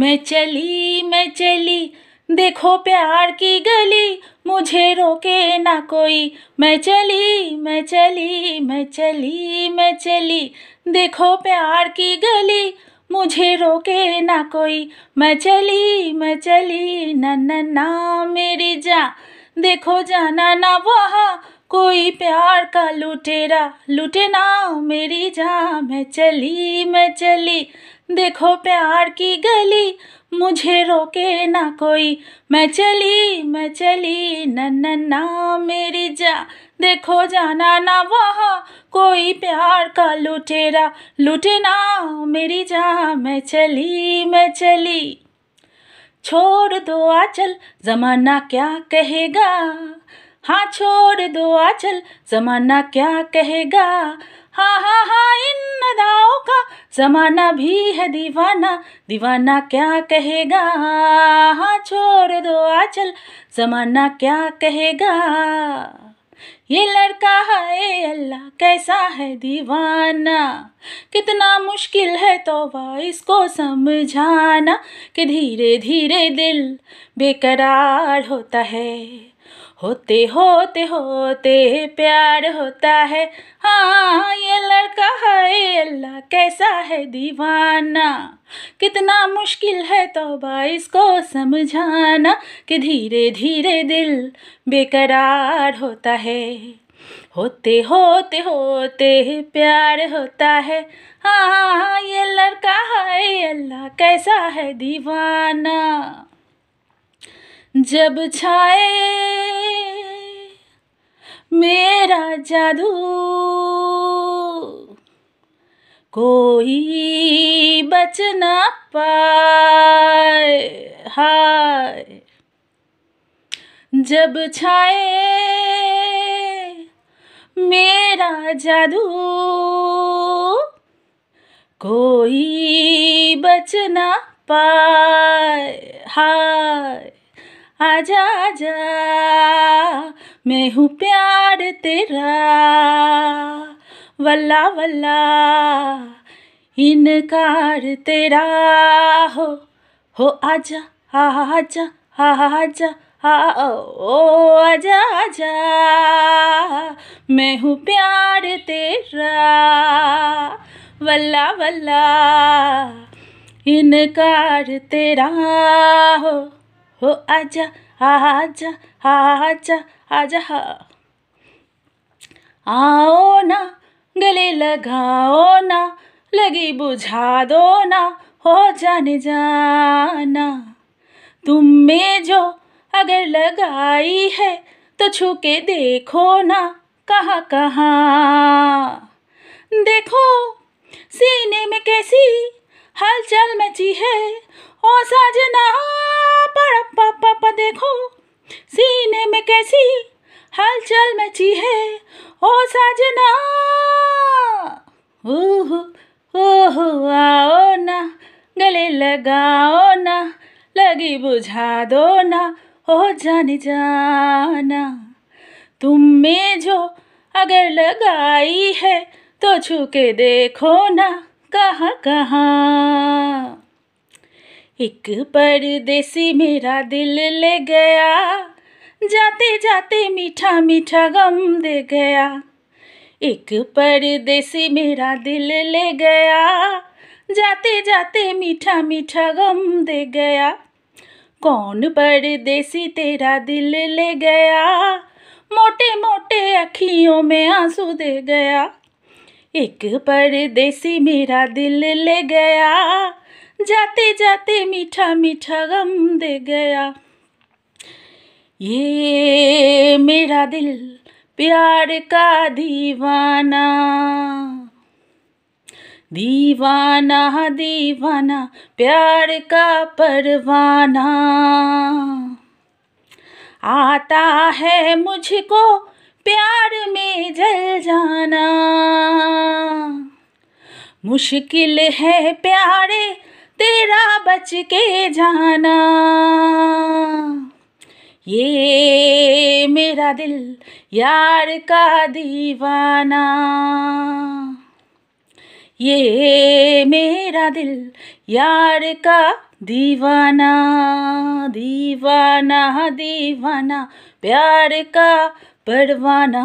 मैं चली मैं चली देखो प्यार की गली मुझे रोके ना कोई मैं चली मैं चली मैं चली मैं चली देखो प्यार की गली मुझे रोके ना कोई मैं चली मैं चली न न ना मेरी जा देखो जाना ना वहाँ कोई प्यार का लुटेरा लुटे ना मेरी जा मैं चली मैं चली देखो प्यार की गली मुझे रोके ना कोई मैं चली मैं चली नन्ना मेरी जा देखो जाना ना वहाँ कोई प्यार का लुटेरा लुटे ना मेरी जा मैं चली मैं चली छोड़ दो आचल जमाना क्या कहेगा हाँ छोड़ दो आचल जमाना क्या कहेगा हा हा हा इन नदाओं का जमाना भी है दीवाना दीवाना क्या कहेगा हाँ छोड़ दो आचल जमाना क्या कहेगा ये लड़का है अल्लाह कैसा है दीवाना कितना मुश्किल है तो इसको समझाना कि धीरे धीरे दिल बेकरार होता है होते होते होते प्यार होता है हाँ ये लड़का है अल्लाह कैसा है दीवाना कितना मुश्किल है तोबा इसको समझाना कि धीरे धीरे दिल बेकरार होता है होते होते होते प्यार होता है हाँ ये लड़का है अल्लाह कैसा है दीवाना जब छाए मेरा जादू कोई बच ना पाए हाय जब छाए मेरा जादू कोई बच ना पाए हाय आजा आजा मैं हूँ प्यार तेरा वल्ला वल्ला इनकार तेरा हो हो आजा आजा आजा हा ओ आजा आजा मैं हूँ प्यार तेरा वल्ला वल्ला इनकार तेरा हो हो आजा आजा आजा आजा हा आओ ना गले लगाओ ना लगी बुझा दो ना हो जाने जाना तुम में जो अगर लगाई है तो छू के देखो ना कहाँ कहाँ देखो सीने में कैसी हलचल मची है ओ साजना हड़प्पा पापा देखो सीने में कैसी हलचल मची है ओ साजना ओहो ओहो आओ ना गले लगाओ ना लगी बुझा दो ना हो जाने जाना तुम में जो अगर लगाई है तो छू के देखो ना कहाँ कहाँ एक परदेसी मेरा दिल ले गया जाते जाते मीठा मीठा गम दे गया एक परदेसी मेरा दिल ले गया जाते जाते मीठा मीठा गम दे गया कौन परदेसी तेरा दिल ले गया मोटे मोटे अखियों में आंसू दे गया एक परदेसी मेरा दिल ले गया जाते जाते मीठा मीठा गम दे गया ये मेरा दिल प्यार का दीवाना दीवाना हाँ दीवाना प्यार का परवाना आता है मुझको प्यार में जल जाना मुश्किल है प्यारे तेरा बच के जाना ये मेरा दिल यार का दीवाना ये मेरा दिल यार का दीवाना दीवाना दीवाना प्यार का परवाना